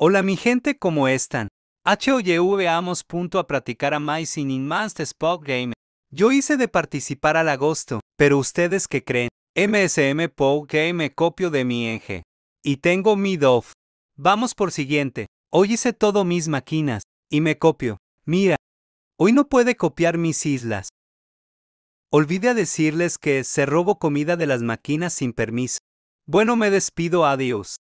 Hola mi gente, ¿cómo están? HOYV amos punto a practicar my in Master Spot Game. Yo hice de participar al agosto, pero ustedes que creen, MSM Pow Game me copio de mi eje. Y tengo mi Vamos por siguiente. Hoy hice todo mis máquinas, y me copio. Mira, hoy no puede copiar mis islas. Olvide decirles que se robo comida de las máquinas sin permiso. Bueno, me despido, adiós.